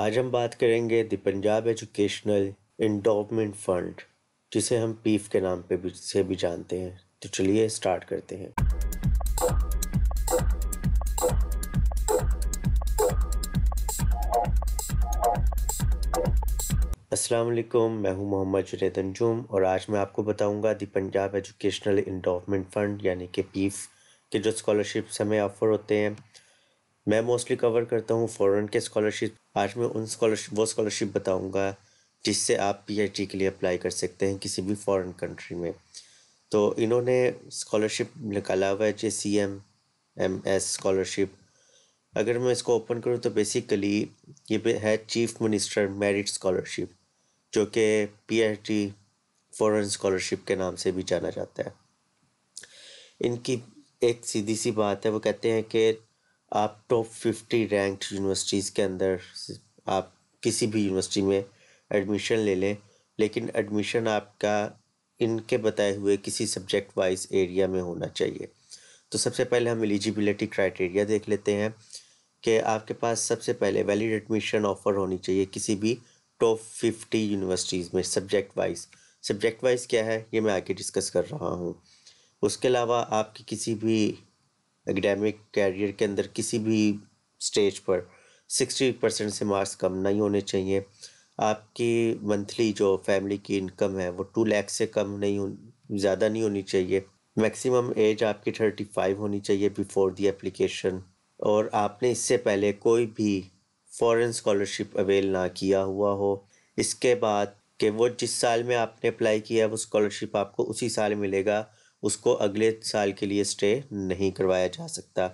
आज हम बात करेंगे the Punjab educational endowment fund जिसे हम पीफ के नाम पे भी से भी जानते हैं तो चलिए स्टार्ट करते हैं अस्सलाम वालेकुम मैं हूं मोहम्मद जुनेद अंजुम और आज मैं आपको बताऊंगा the Punjab educational endowment fund यानी कि पीफ के जो स्कॉलरशिप्स हमें ऑफ़र होते हैं मैं मोस्टली कवर करता हूँ फ़ॉरेन के स्कॉलरशिप आज मैं उन स्कॉलरशिप वो स्कॉलरशिप बताऊंगा जिससे आप पीएचडी के लिए अप्लाई कर सकते हैं किसी भी फॉरेन कंट्री में तो इन्होंने स्कॉलरशिप निकाला हुआ है J C M M S scholarship अगर मैं इसको ओपन करूँ तो बेसिकली ये है चीफ मिनिस्टर मेरिट स्कॉलरशिप जो कि पीएचडी फॉरेन स्कॉलरशिप के नाम से भी जाना जाता है इनकी एक सीधी सी बात है वो कहते हैं कि आप टॉप फिफ्टी रैंक्ड यूनिवर्सिटीज़ के अंदर आप किसी भी यूनिवर्सिटी में एडमिशन ले लें लेकिन एडमिशन आपका इनके बताए हुए किसी सब्जेक्ट वाइज एरिया में होना चाहिए तो सबसे पहले हम एलिजिबिलिटी क्राइटेरिया देख लेते हैं कि आपके पास सबसे पहले वैलिड एडमिशन ऑफ़र होनी चाहिए किसी भी टॉप फिफ्टी यूनिवर्सिटीज़ में सब्जेक्ट वाइज सब्जेक्ट वाइज क्या है ये मैं आगे डिस्कस कर रहा हूँ उसके अलावा आपकी किसी भी एकेडमिक कैरियर के अंदर किसी भी स्टेज पर सिक्सटी परसेंट से मार्क्स कम नहीं होने चाहिए आपकी मंथली जो फैमिली की इनकम है वो टू लैख से कम नहीं हो ज़्यादा नहीं होनी चाहिए मैक्सिमम एज आपकी थर्टी फाइव होनी चाहिए बिफोर दी एप्लीकेशन और आपने इससे पहले कोई भी फॉरेन स्कॉलरशिप अवेल ना किया हुआ हो इसके बाद कि वो जिस साल में आपने अप्लाई किया वो स्कॉलरशिप आपको उसी साल मिलेगा उसको अगले साल के लिए स्टे नहीं करवाया जा सकता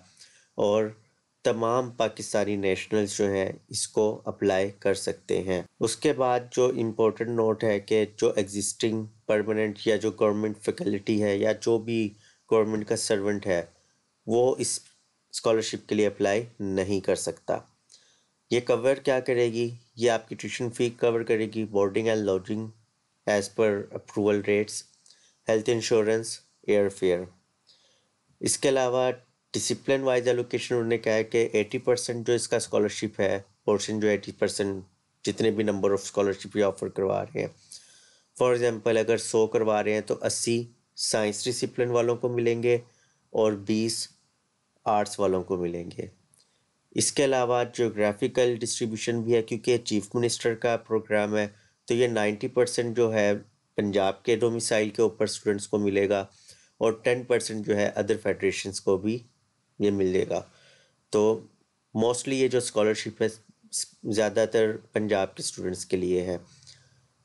और तमाम पाकिस्तानी नेशनल्स जो हैं इसको अप्लाई कर सकते हैं उसके बाद जो इम्पोर्टेंट नोट है कि जो एग्जिस्टिंग परमानेंट या जो गवर्नमेंट फैकल्टी है या जो भी गवर्नमेंट का सर्वेंट है वो इस स्कॉलरशिप के लिए अप्लाई नहीं कर सकता ये कवर क्या करेगी ये आपकी ट्यूशन फ़ी कवर करेगी boarding and lodging as per approval rates health insurance airfare इसके अलावा डिसिप्लिन वाइज एलोकेशन उन्होंने कहा है कि एटी परसेंट जो इसका स्कॉलरशिप है पोर्शन जो एटी परसेंट जितने भी नंबर ऑफ स्कॉलरशिप ये ऑफर करवा रहे हैं फॉर एग्जांपल अगर सौ करवा रहे हैं तो अस्सी साइंस डिसिप्लिन वालों को मिलेंगे और बीस आर्ट्स वालों को मिलेंगे इसके अलावा जोग्राफिकल डिस्ट्रीब्यूशन भी है क्योंकि चीफ मिनिस्टर का प्रोग्राम है तो ये नाइन्टी परसेंट जो है पंजाब के डोमिसाइल के ऊपर स्टूडेंट्स को मिलेगा और टेन परसेंट जो है अदर फेडरेशन को भी ये मिलेगा तो मोस्टली ये जो स्कॉलरशिप है ज़्यादातर पंजाब के स्टूडेंट्स के लिए है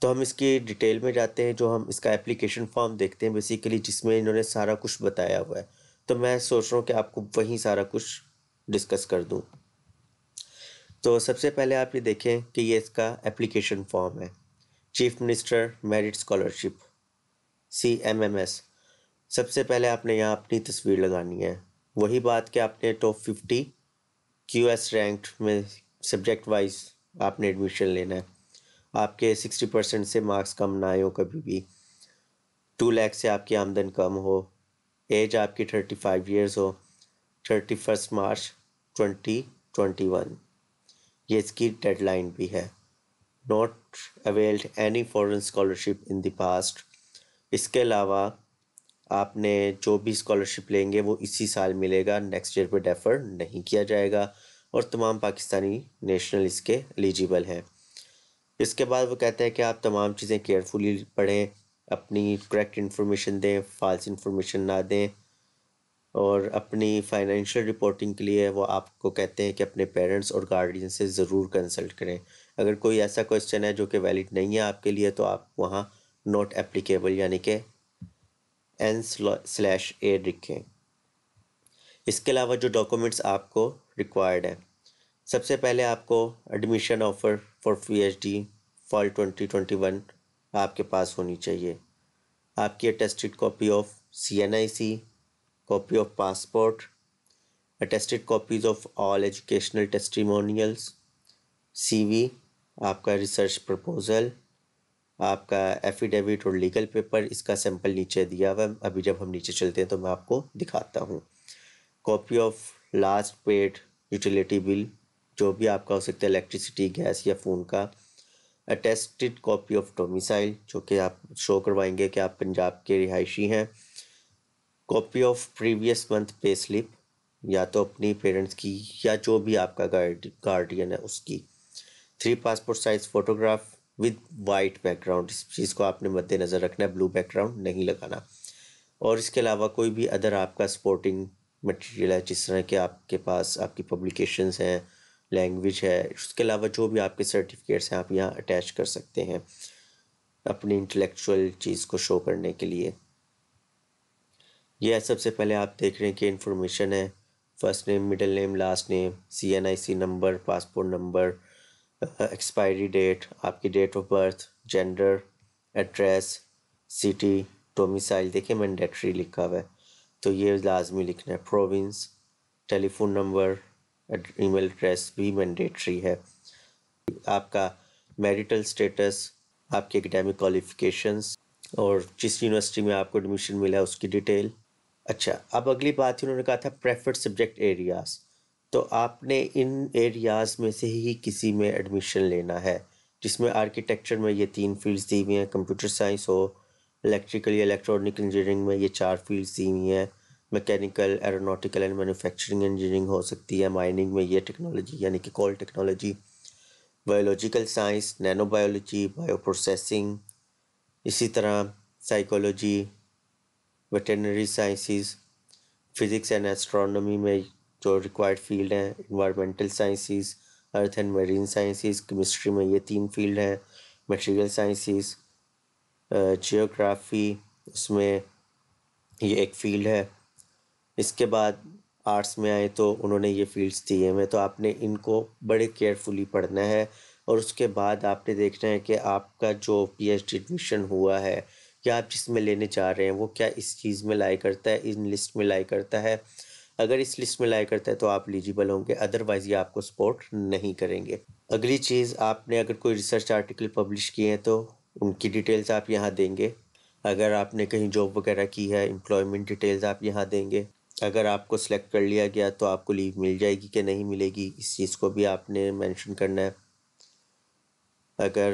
तो हम इसकी डिटेल में जाते हैं जो हम इसका एप्लीकेशन फॉर्म देखते हैं बेसिकली जिसमें इन्होंने सारा कुछ बताया हुआ है तो मैं सोच रहा हूँ कि आपको वहीं सारा कुछ डिस्कस कर दूँ तो सबसे पहले आप ये देखें कि ये इसका एप्लीकेशन फॉर्म है chief minister merit scholarship C M M S सबसे पहले आपने यहाँ अपनी तस्वीर लगानी है वही बात कि आपने top fifty Q S rank में सब्जेक्ट वाइज आपने एडमिशन लेना है आपके सिक्सटी परसेंट से मार्क्स कम ना आए हो कभी भी टू लैख से आपकी आमदन कम हो एज आपकी थर्टी फाइव ईयर्स हो thirty first March twenty twenty one ये इसकी डेडलाइन भी है not availed any foreign scholarship in the past इसके अलावा आपने जो भी स्कॉलरशिप लेंगे वो इसी साल मिलेगा नेक्स्ट ईयर पे डेफर नहीं किया जाएगा और तमाम पाकिस्तानी नेशनल इसके एलिजिबल हैं इसके बाद वो कहते हैं कि आप तमाम चीज़ें केयरफुली पढ़ें अपनी करेक्ट इन्फॉर्मेशन दें फॉल्स इन्फॉर्मेशन ना दें और अपनी फाइनेंशियल रिपोर्टिंग के लिए वो आपको कहते हैं कि अपने पेरेंट्स और गार्डियन से ज़रूर कंसल्ट करें अगर कोई ऐसा क्वेश्चन है जो कि वैलिड नहीं है आपके लिए तो आप वहाँ नॉट एप्लीकेबल यानी कि एन स्लैश ए लिखें इसके अलावा जो डॉक्यूमेंट्स आपको रिक्वायर्ड हैं सबसे पहले आपको admission offer for P H D fall twenty twenty one आपके पास होनी चाहिए आपकी attested copy of C N I C copy of passport attested copies of all educational testimonials C V आपका रिसर्च प्रपोज़ल आपका एफिडेविट और legal paper इसका sample नीचे दिया हुआ है अभी जब हम नीचे चलते हैं तो मैं आपको दिखाता हूँ copy of last paid utility bill जो भी आपका हो सकता है इलेक्ट्रिसिटी गैस या फ़ोन का अटेस्टेड कॉपी ऑफ डोमिसाइल जो कि आप शो करवाएंगे कि आप पंजाब के रिहायशी हैं copy of previous month pay slip या तो अपनी पेरेंट्स की या जो भी आपका गार्ड गार्डियन है उसकी three passport size photograph with white background इस चीज़ को आपने मद्देनज़र रखना है ब्लू बैकग्राउंड नहीं लगाना और इसके अलावा कोई भी अदर आपका सपोर्टिंग मटेरियल है जिस तरह के आपके पास आपकी पब्लिकेशंस हैं लैंग्वेज है उसके अलावा जो भी आपके सर्टिफिकेट्स हैं आप यहाँ अटैच कर सकते हैं अपनी इंटेलेक्चुअल चीज़ को शो करने के लिए यह सबसे पहले आप देख रहे हैं कि इंफॉर्मेशन है first name middle name last name C N I C number passport number expiry date आपकी date of birth gender address city domicile देखिए मैंडेटरी लिखा हुआ है तो ये लाजमी लिखना है province telephone number email address भी मैंडेटरी है आपका मैरिटल स्टेटस आपके एकेडमिक क्वालिफिकेशंस और जिस यूनिवर्सिटी में आपको एडमिशन मिला है उसकी डिटेल अच्छा अब अगली बात उन्होंने कहा था प्रेफर्ड सब्जेक्ट एरियाज़ तो आपने इन एरियाज़ में से ही किसी में एडमिशन लेना है जिसमें आर्किटेक्चर में ये तीन फील्ड्स दी हुई हैं कंप्यूटर साइंस हो इलेक्ट्रिकल या इलेक्ट्रॉनिक इंजीनियरिंग में ये चार फील्ड्स दी हुई हैं mechanical aeronautical and manufacturing engineering हो सकती है माइनिंग में ये टेक्नोलॉजी यानी कि coal technology biological science nano biology bio processing इसी तरह psychology veterinary sciences physics and astronomy में जो रिक्वायर्ड फील्ड हैं environmental sciences earth and marine sciences chemistry में ये तीन फील्ड हैं मटेरियल साइंसिस जियोग्राफी उसमें ये एक फील्ड है इसके बाद आर्ट्स में आए तो उन्होंने ये फील्ड्स दिए हुए तो आपने इनको बड़े केयरफुली पढ़ना है और उसके बाद आपने देखना है कि आपका जो पीएचडी एडमिशन हुआ है या आप जिसमें लेने जा रहे हैं वो क्या इस चीज़ में लाई करता है इन लिस्ट में लाई करता है अगर इस लिस्ट में लाया करता है तो आप एलिजिबल होंगे अदरवाइज ये आपको सपोर्ट नहीं करेंगे अगली चीज़ आपने अगर कोई रिसर्च आर्टिकल पब्लिश किए हैं तो उनकी डिटेल्स आप यहाँ देंगे अगर आपने कहीं जॉब वगैरह की है एम्प्लॉयमेंट डिटेल्स आप यहाँ देंगे अगर आपको सेलेक्ट कर लिया गया तो आपको लीव मिल जाएगी कि नहीं मिलेगी इस चीज़ को भी आपने मेंशन करना है अगर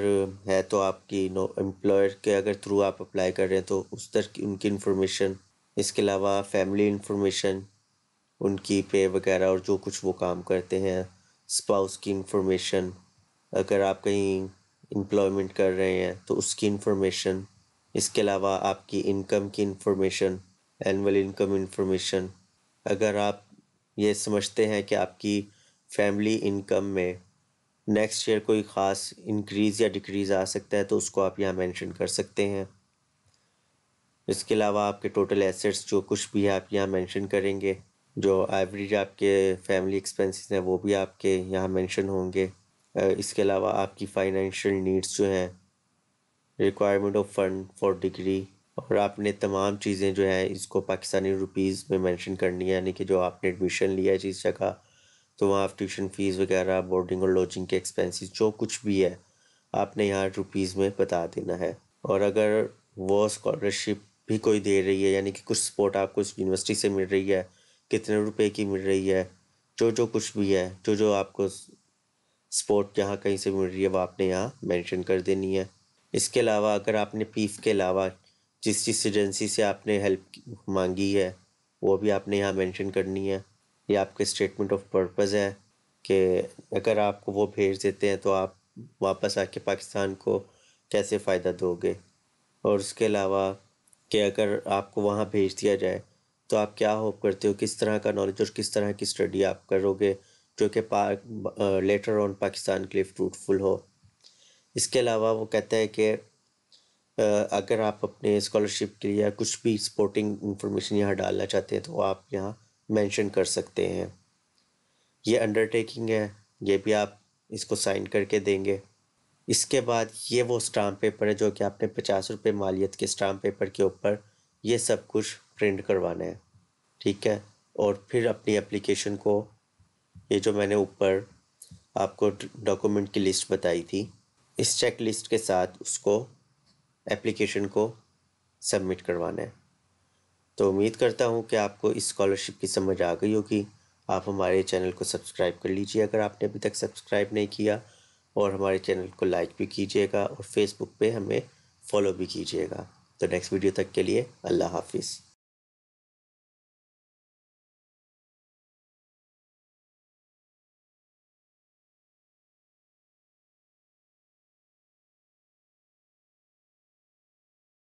है तो आपकी नो एम्प्लॉयर के अगर थ्रू आप अप्लाई कर रहे हैं तो उस तरह की उनकी इन्फॉर्मेशन इसके अलावा फैमिली इन्फॉर्मेशन उनकी पे वगैरह और जो कुछ वो काम करते हैं स्पाउस की इंफॉर्मेशन अगर आप कहीं एम्प्लॉयमेंट कर रहे हैं तो उसकी इंफॉर्मेशन इसके अलावा आपकी इनकम की इंफॉर्मेशन एनुअल इनकम इंफॉर्मेशन अगर आप ये समझते हैं कि आपकी फैमिली इनकम में नेक्स्ट ईयर कोई ख़ास इंक्रीज़ या डिक्रीज़ आ सकता है तो उसको आप यहाँ मेंशन कर सकते हैं इसके अलावा आपके टोटल एसेट्स जो कुछ भी है आप यहाँ मेंशन करेंगे जो एवरेज आपके फैमिली एक्सपेंसेस हैं वो भी आपके यहाँ मेंशन होंगे इसके अलावा आपकी फाइनेंशियल नीड्स जो हैं requirement of fund for degree और आपने तमाम चीज़ें जो हैं इसको पाकिस्तानी रुपीज़ में मेंशन करनी है यानी कि जो आपने एडमिशन लिया है जिस जगह तो वहाँ आप ट्यूशन फ़ीस वगैरह बोर्डिंग और लॉजिंग के एक्सपेंसेस जो कुछ भी है आपने यहाँ रुपीज़ में बता देना है और अगर वो स्कॉलरशिप भी कोई दे रही है यानी कि कुछ सपोर्ट आपको यूनिवर्सिटी से मिल रही है कितने रुपए की मिल रही है जो जो कुछ भी है जो जो आपको स्पोर्ट यहाँ कहीं से मिल रही है वो आपने यहाँ मेंशन कर देनी है इसके अलावा अगर आपने पीफ e के अलावा जिस जिस एजेंसी से आपने हेल्प मांगी है वो भी आपने यहाँ मेंशन करनी है ये आपके स्टेटमेंट ऑफ पर्पज़ है कि अगर आपको वो भेज देते हैं तो आप वापस आके पाकिस्तान को कैसे फ़ायदा दोगे और उसके अलावा कि अगर आपको वहाँ भेज दिया जाए तो आप क्या होप करते हो किस तरह का नॉलेज और किस तरह की स्टडी आप करोगे जो कि लेटर ऑन पाकिस्तान के लिए फ्रूटफुल हो इसके अलावा वो कहते हैं कि अगर आप अपने स्कॉलरशिप के लिए कुछ भी स्पोर्टिंग इंफॉर्मेशन यहाँ डालना चाहते हैं तो आप यहाँ मेंशन कर सकते हैं ये अंडरटेकिंग है ये भी आप इसको साइन करके देंगे इसके बाद ये वो स्टाम्प पेपर है जो कि आपने पचास रुपये मालियत के स्टाम्प पेपर के ऊपर ये सब कुछ प्रिंट करवाना है ठीक है और फिर अपनी एप्लीकेशन को ये जो मैंने ऊपर आपको डॉक्यूमेंट की लिस्ट बताई थी इस चेक लिस्ट के साथ उसको एप्लीकेशन को सबमिट करवाना है तो उम्मीद करता हूँ कि आपको इस स्कॉलरशिप की समझ आ गई होगी आप हमारे चैनल को सब्सक्राइब कर लीजिए अगर आपने अभी तक सब्सक्राइब नहीं किया और हमारे चैनल को लाइक भी कीजिएगा और फेसबुक पे हमें फॉलो भी कीजिएगा तो नेक्स्ट वीडियो तक के लिए अल्लाह हाफिज़